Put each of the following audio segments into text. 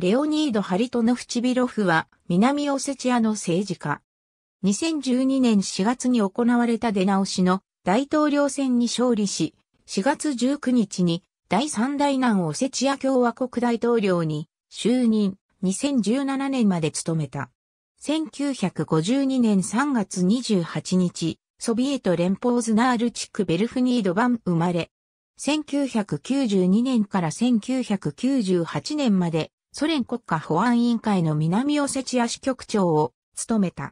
レオニード・ハリトノフチビロフは南オセチアの政治家。2012年4月に行われた出直しの大統領選に勝利し、4月19日に第3大南オセチア共和国大統領に就任2017年まで務めた。1952年3月28日、ソビエト連邦ズナール地区ベルフニード版生まれ。1992年から1998年までソ連国家保安委員会の南オセチア支局長を務めた。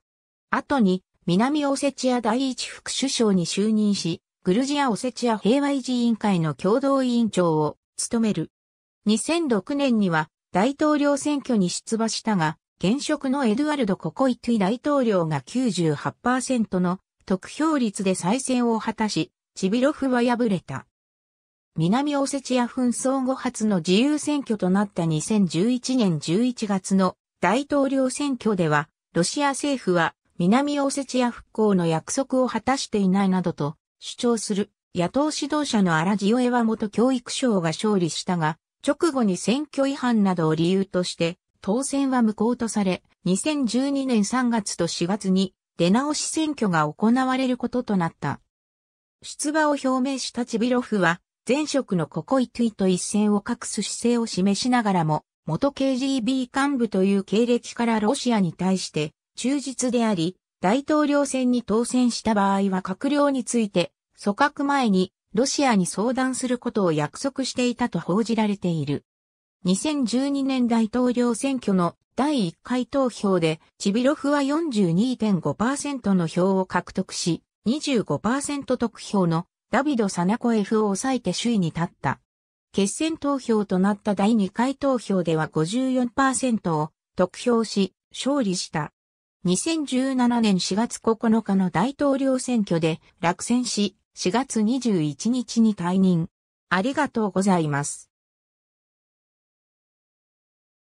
後に南オセチア第一副首相に就任し、グルジアオセチア平和維持委員会の共同委員長を務める。2006年には大統領選挙に出馬したが、現職のエドゥアルド・ココイトゥイ大統領が98%の得票率で再選を果たし、チビロフは敗れた。南オセチア紛争後初の自由選挙となった2011年11月の大統領選挙では、ロシア政府は南オセチア復興の約束を果たしていないなどと主張する野党指導者のアラジオエワ元教育省が勝利したが、直後に選挙違反などを理由として当選は無効とされ、2012年3月と4月に出直し選挙が行われることとなった。出馬を表明したチビロフは前職のココイトゥイと一線を隠す姿勢を示しながらも、元 KGB 幹部という経歴からロシアに対して忠実であり、大統領選に当選した場合は閣僚について、組閣前にロシアに相談することを約束していたと報じられている。2012年大統領選挙の第1回投票で、チビロフは42.5%の票を獲得し、25%得票のダビド・サナコエフを抑えて首位に立った。決選投票となった第2回投票では54%を得票し、勝利した。2017年4月9日の大統領選挙で落選し、4月21日に退任。ありがとうございます。